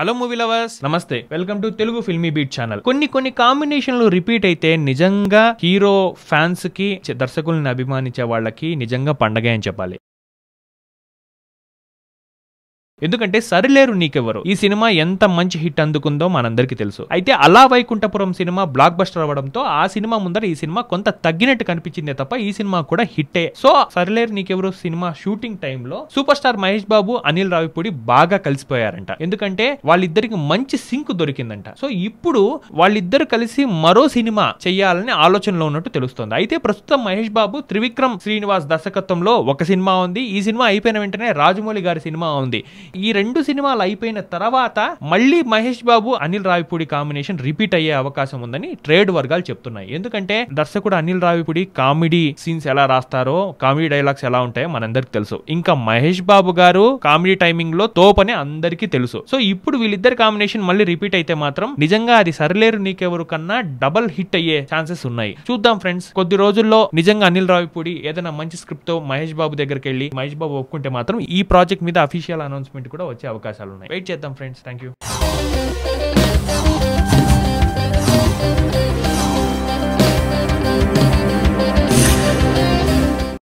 hello movie lovers నమస్తే welcome to Telugu Filmibeat channel కొన్ని కొన్ని కాంబినేషన్లు రిపీట్ అయితే నిజంగా హీరో ఫ్యాన్స్ కి దర్శకుల్ని అభిమానించే వాళ్ళకి నిజంగా పండగ అని చెప్పాలి ఎందుకంటే సరిలేరు నీకెవరు ఈ సినిమా ఎంత మంచి హిట్ అందుకుందో మనందరికీ తెలుసు అయితే అలా వైకుంఠపురం సినిమా బ్లాక్ బస్టర్ అవ్వడంతో ఆ సినిమా ముందర ఈ సినిమా కొంత తగ్గినట్టు కనిపించిందే తప్ప ఈ సినిమా కూడా హిట్టే so Sarileru Neekevvaru cinema shooting టైంలో సూపర్ స్టార్ మహేష్ బాబు అనిల్ రావిపూడి బాగా కలిసిపోయారంట ఎందుకంటే వాళ్ళిద్దరికి మంచి సింక్ దొరికిందంట సో ఇప్పుడు వాళ్ళిద్దరు కలిసి మరో సినిమా చేయాలని ఆలోచనలో ఉన్నట్టు తెలుస్తోంది అయితే ప్రస్తుతం మహేష్ బాబు త్రివిక్రమ్ శ్రీనివాస్ దర్శకత్వంలో ఒక సినిమా ఉంది ఈ సినిమా అయిపోయిన వెంటనే రాజమౌళి గారి సినిమా ఉంది ఈ రెండు సినిమాలు అయిపోయిన తర్వాత మళ్ళీ మహేష్ బాబు అనిల్ రావిపూడి కాంబినేషన్ రిపీట్ అయ్యే అవకాశం ఉందని ట్రేడ్ వర్గాలు చెప్తున్నాయి ఎందుకంటే దర్శకుడు అనిల్ రావిపూడి కామెడీ సీన్స్ ఎలా రాస్తారో కామెడీ డైలాగ్స్ ఎలా ఉంటాయో మనందరికి తెలుసు ఇంకా మహేష్ బాబు గారు కామెడీ టైమింగ్ లో తోపని అందరికీ తెలుసు సో ఇప్పుడు వీళ్ళిద్దరు కాంబినేషన్ మళ్ళీ రిపీట్ అయితే మాత్రం నిజంగా అది సరిలేరు నీకెవరు కన్నా డబల్ హిట్ అయ్యే ఛాన్సెస్ ఉన్నాయి చూద్దాం ఫ్రెండ్స్ కొద్ది రోజుల్లో నిజంగా అనిల్ రావిపూడి ఏదైనా మంచి స్క్రిప్ట్ తో మహేష్ బాబు దగ్గరికి వెళ్ళి మహేష్ బాబు ఒప్పుకుంటే మాత్రం ఈ ప్రాజెక్ట్ మీద అఫీషియల్ అనౌన్స్మెంట్ అనౌన్స్మెంట్ కూడా వచ్చే అవకాశాలు ఉన్నాయి వెయిట్ చేద్దాం ఫ్రెండ్స్ థ్యాంక్ యూ